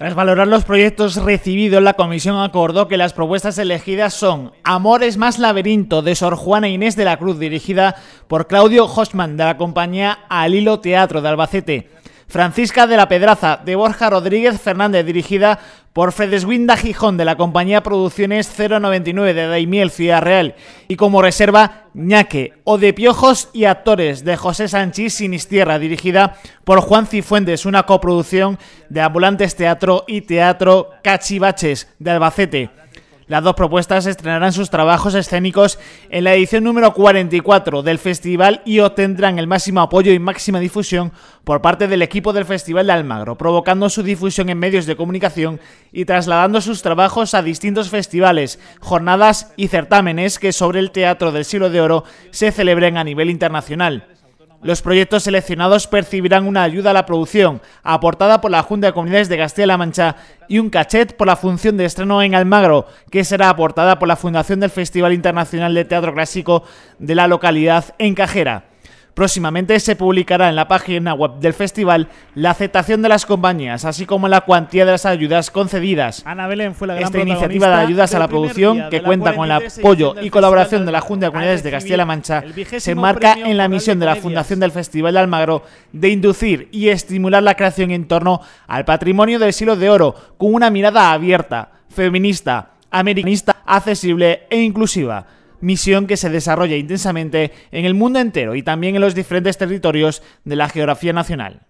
Tras valorar los proyectos recibidos, la comisión acordó que las propuestas elegidas son Amores más laberinto de Sor Juana Inés de la Cruz, dirigida por Claudio Hochman de la compañía Alilo Teatro de Albacete. Francisca de la Pedraza, de Borja Rodríguez Fernández, dirigida por Fredeswinda Gijón de la compañía Producciones 099 de Daimiel Ciudad Real y como reserva Ñaque o de Piojos y Actores de José Sánchez Sinistierra dirigida por Juan Cifuentes, una coproducción de Ambulantes Teatro y Teatro Cachivaches de Albacete. Las dos propuestas estrenarán sus trabajos escénicos en la edición número 44 del festival y obtendrán el máximo apoyo y máxima difusión por parte del equipo del Festival de Almagro, provocando su difusión en medios de comunicación y trasladando sus trabajos a distintos festivales, jornadas y certámenes que sobre el teatro del siglo de oro se celebren a nivel internacional. Los proyectos seleccionados percibirán una ayuda a la producción, aportada por la Junta de Comunidades de Castilla-La Mancha, y un cachet por la función de estreno en Almagro, que será aportada por la Fundación del Festival Internacional de Teatro Clásico de la localidad en Cajera. Próximamente se publicará en la página web del festival la aceptación de las compañías, así como la cuantía de las ayudas concedidas. Ana fue la Esta iniciativa de ayudas a la producción, que cuenta con el apoyo y colaboración de la Junta de Comunidades de Castilla-La Mancha, se enmarca en la misión de la Fundación del Festival de Almagro de inducir y estimular la creación en torno al patrimonio del siglo de oro, con una mirada abierta, feminista, americanista, accesible e inclusiva misión que se desarrolla intensamente en el mundo entero y también en los diferentes territorios de la geografía nacional.